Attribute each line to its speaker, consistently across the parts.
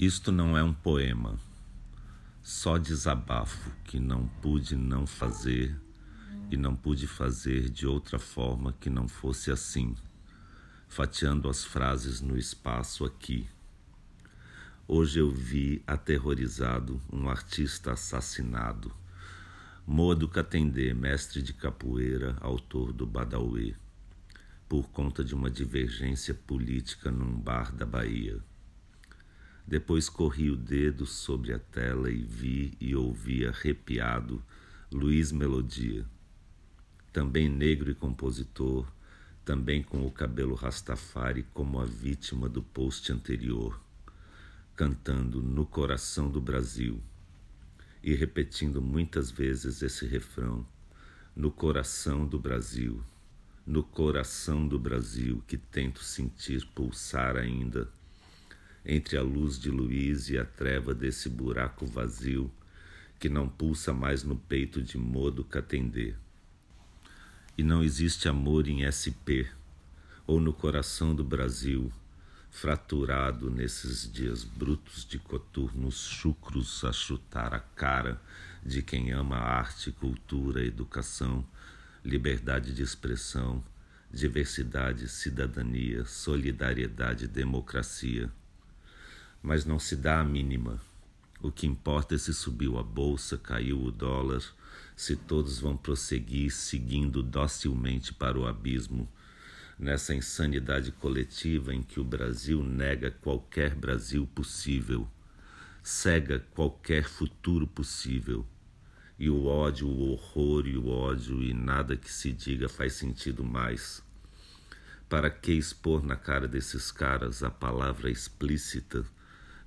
Speaker 1: Isto não é um poema, só desabafo que não pude não fazer e não pude fazer de outra forma que não fosse assim, fatiando as frases no espaço aqui. Hoje eu vi, aterrorizado, um artista assassinado. Modo Catendê, mestre de capoeira, autor do badawi, por conta de uma divergência política num bar da Bahia. Depois corri o dedo sobre a tela e vi e ouvi arrepiado Luiz Melodia, também negro e compositor, também com o cabelo rastafari como a vítima do post anterior, cantando No Coração do Brasil e repetindo muitas vezes esse refrão: No coração do Brasil, no coração do Brasil que tento sentir pulsar ainda entre a luz de Luiz e a treva desse buraco vazio que não pulsa mais no peito de Modo que atender. E não existe amor em SP ou no coração do Brasil, fraturado nesses dias brutos de coturnos chucros a chutar a cara de quem ama arte, cultura, educação, liberdade de expressão, diversidade, cidadania, solidariedade, democracia mas não se dá a mínima. O que importa é se subiu a bolsa, caiu o dólar, se todos vão prosseguir seguindo docilmente para o abismo. Nessa insanidade coletiva em que o Brasil nega qualquer Brasil possível, cega qualquer futuro possível. E o ódio, o horror e o ódio, e nada que se diga faz sentido mais. Para que expor na cara desses caras a palavra explícita?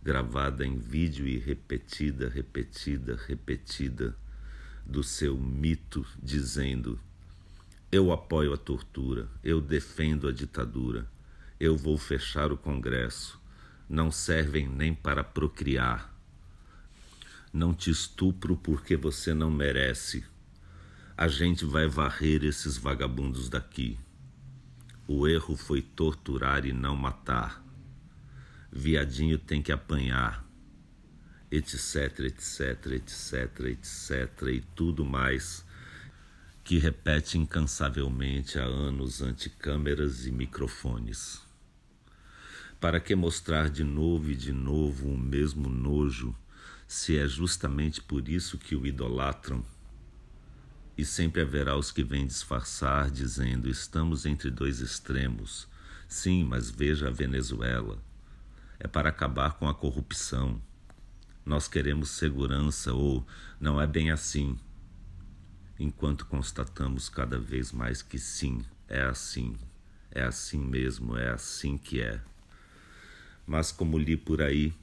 Speaker 1: gravada em vídeo e repetida, repetida, repetida, do seu mito dizendo: Eu apoio a tortura, eu defendo a ditadura, eu vou fechar o Congresso, não servem nem para procriar. Não te estupro porque você não merece. A gente vai varrer esses vagabundos daqui. O erro foi torturar e não matar viadinho tem que apanhar, etc, etc, etc, etc e tudo mais que repete incansavelmente há anos ante câmeras e microfones. Para que mostrar de novo e de novo o mesmo nojo, se é justamente por isso que o idolatram? E sempre haverá os que vêm disfarçar, dizendo: estamos entre dois extremos. Sim, mas veja a Venezuela é para acabar com a corrupção. Nós queremos segurança ou não é bem assim. Enquanto constatamos cada vez mais que sim, é assim, é assim mesmo, é assim que é. Mas como li por aí,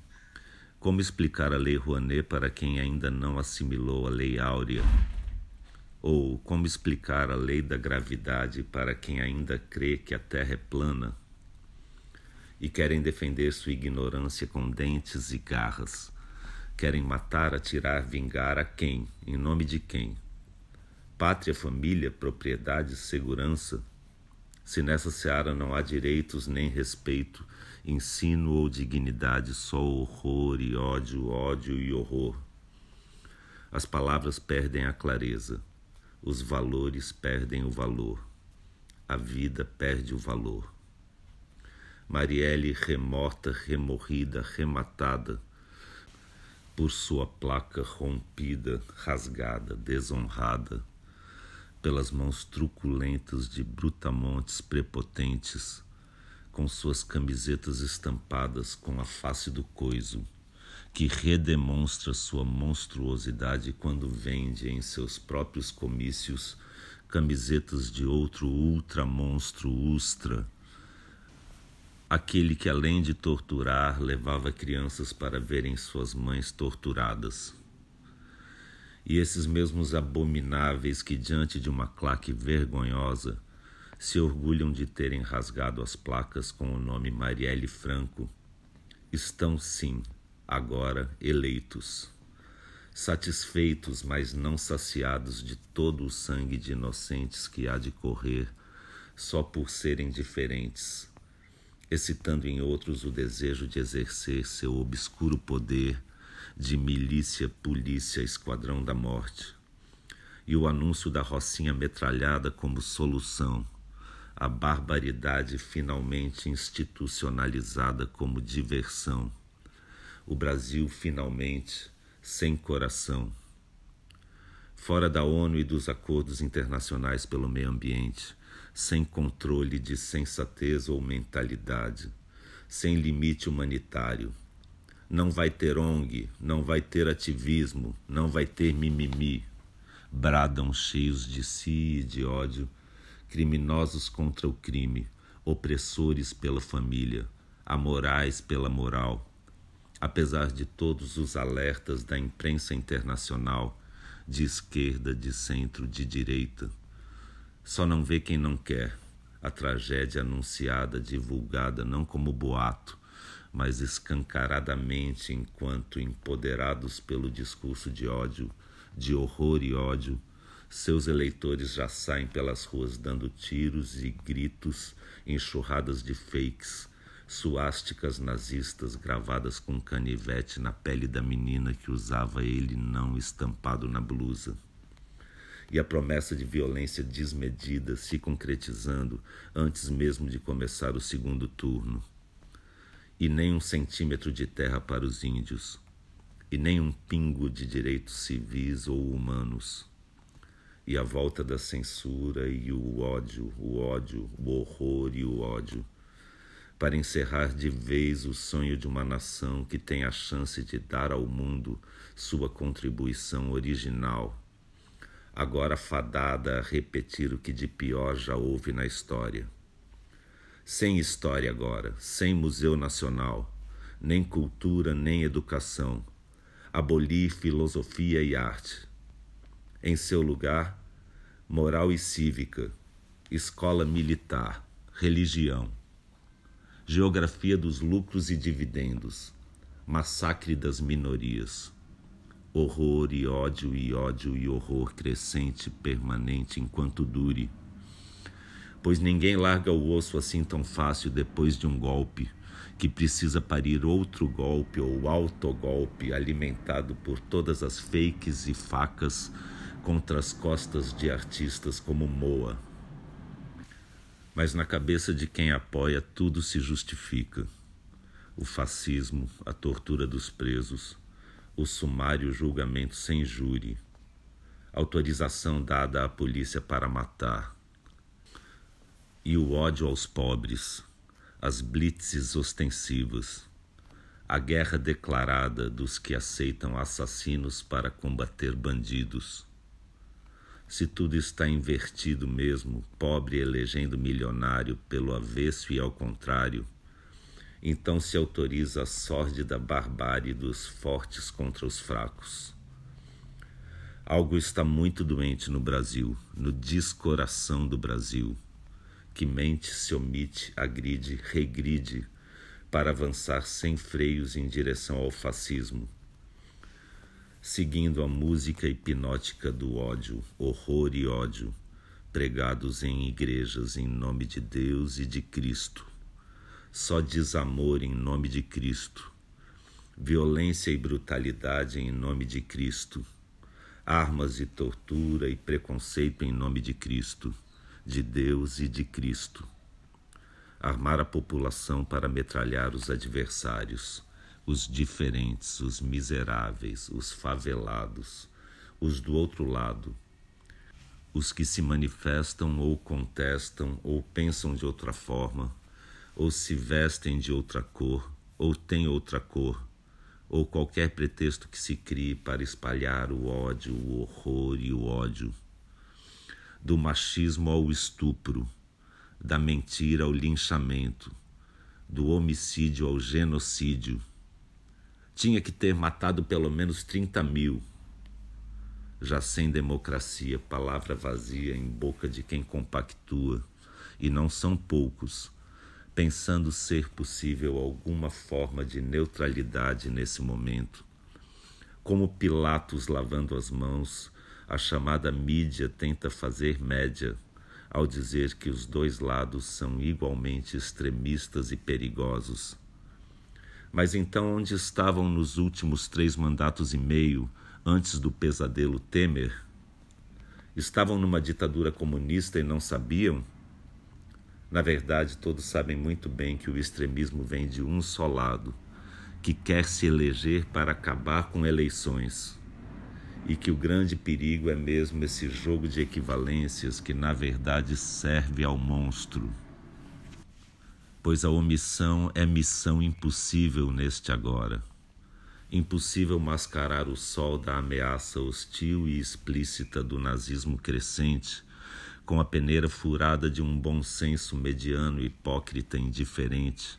Speaker 1: como explicar a Lei Rouanet para quem ainda não assimilou a Lei Áurea? Ou como explicar a lei da gravidade para quem ainda crê que a Terra é plana? e querem defender sua ignorância com dentes e garras. Querem matar, atirar, vingar a quem? Em nome de quem? Pátria, família, propriedade, segurança. Se nessa seara não há direitos nem respeito, ensino ou dignidade, só horror e ódio, ódio e horror. As palavras perdem a clareza, os valores perdem o valor, a vida perde o valor. Marielle remota, remorrida, rematada por sua placa rompida, rasgada, desonrada, pelas mãos truculentas de brutamontes prepotentes, com suas camisetas estampadas com a face do coiso, que redemonstra sua monstruosidade quando vende em seus próprios comícios camisetas de outro ultra-monstro ustra aquele que, além de torturar, levava crianças para verem suas mães torturadas. E esses mesmos abomináveis que, diante de uma claque vergonhosa, se orgulham de terem rasgado as placas com o nome Marielle Franco, estão sim, agora eleitos. Satisfeitos, mas não saciados de todo o sangue de inocentes que há de correr só por serem diferentes excitando em outros o desejo de exercer seu obscuro poder de milícia, polícia, esquadrão da morte. E o anúncio da rocinha metralhada como solução a barbaridade finalmente institucionalizada como diversão. O Brasil finalmente sem coração. Fora da ONU e dos acordos internacionais pelo meio ambiente, sem controle de sensatez ou mentalidade, sem limite humanitário. Não vai ter ONG, não vai ter ativismo, não vai ter mimimi. Bradam cheios de si e de ódio, criminosos contra o crime, opressores pela família, amorais pela moral. Apesar de todos os alertas da imprensa internacional, de esquerda, de centro, de direita, só não vê quem não quer. A tragédia anunciada, divulgada não como boato, mas escancaradamente, enquanto empoderados pelo discurso de ódio, de horror e ódio, seus eleitores já saem pelas ruas dando tiros e gritos, enxurradas de fakes, suásticas nazistas gravadas com canivete na pele da menina que usava ele não estampado na blusa e a promessa de violência desmedida se concretizando antes mesmo de começar o segundo turno. E nem um centímetro de terra para os índios, e nem um pingo de direitos civis ou humanos. E a volta da censura e o ódio, o ódio, o horror e o ódio para encerrar de vez o sonho de uma nação que tem a chance de dar ao mundo sua contribuição original agora fadada a repetir o que de pior já houve na história. Sem história agora, sem Museu Nacional, nem cultura nem educação. Abolir filosofia e arte. Em seu lugar, moral e cívica, escola militar, religião, geografia dos lucros e dividendos, massacre das minorias horror e ódio e ódio e horror crescente, permanente, enquanto dure. Pois ninguém larga o osso assim tão fácil depois de um golpe, que precisa parir outro golpe ou autogolpe alimentado por todas as fakes e facas contra as costas de artistas como Moa. Mas na cabeça de quem apoia, tudo se justifica. O fascismo, a tortura dos presos, o sumário julgamento sem júri, autorização dada à polícia para matar, e o ódio aos pobres, as blitzes ostensivas, a guerra declarada dos que aceitam assassinos para combater bandidos. Se tudo está invertido mesmo, pobre elegendo milionário pelo avesso e ao contrário então se autoriza a sórdida barbárie dos fortes contra os fracos. Algo está muito doente no Brasil, no descoração do Brasil, que mente, se omite, agride, regride, para avançar sem freios em direção ao fascismo, seguindo a música hipnótica do ódio, horror e ódio, pregados em igrejas em nome de Deus e de Cristo. Só desamor em nome de Cristo, violência e brutalidade em nome de Cristo, armas e tortura e preconceito em nome de Cristo, de Deus e de Cristo. Armar a população para metralhar os adversários, os diferentes, os miseráveis, os favelados, os do outro lado, os que se manifestam ou contestam ou pensam de outra forma, ou se vestem de outra cor, ou têm outra cor, ou qualquer pretexto que se crie para espalhar o ódio, o horror e o ódio. Do machismo ao estupro, da mentira ao linchamento, do homicídio ao genocídio. Tinha que ter matado pelo menos 30 mil. Já sem democracia, palavra vazia em boca de quem compactua, e não são poucos pensando ser possível alguma forma de neutralidade nesse momento. Como Pilatos lavando as mãos, a chamada mídia tenta fazer média ao dizer que os dois lados são igualmente extremistas e perigosos. Mas então, onde estavam nos últimos três mandatos e meio, antes do pesadelo Temer? Estavam numa ditadura comunista e não sabiam? Na verdade, todos sabem muito bem que o extremismo vem de um só lado, que quer se eleger para acabar com eleições, e que o grande perigo é mesmo esse jogo de equivalências que, na verdade, serve ao monstro. Pois a omissão é missão impossível neste agora. Impossível mascarar o sol da ameaça hostil e explícita do nazismo crescente com a peneira furada de um bom senso mediano, hipócrita, indiferente,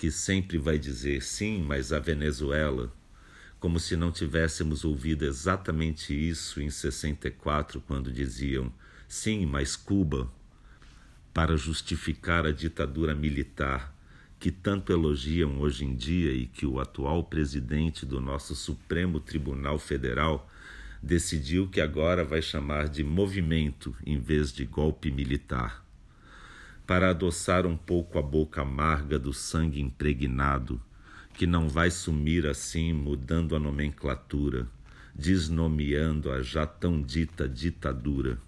Speaker 1: que sempre vai dizer sim, mas a Venezuela, como se não tivéssemos ouvido exatamente isso em 64, quando diziam sim, mas Cuba, para justificar a ditadura militar que tanto elogiam hoje em dia e que o atual presidente do nosso Supremo Tribunal Federal decidiu que agora vai chamar de movimento em vez de golpe militar, para adoçar um pouco a boca amarga do sangue impregnado, que não vai sumir assim mudando a nomenclatura, desnomeando a já tão dita ditadura.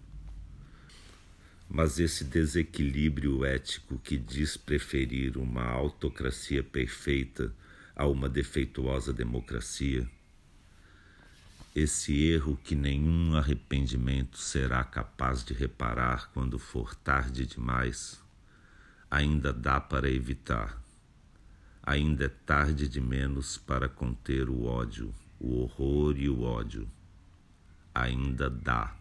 Speaker 1: Mas esse desequilíbrio ético que diz preferir uma autocracia perfeita a uma defeituosa democracia esse erro que nenhum arrependimento será capaz de reparar quando for tarde demais, ainda dá para evitar. Ainda é tarde de menos para conter o ódio, o horror e o ódio. Ainda dá.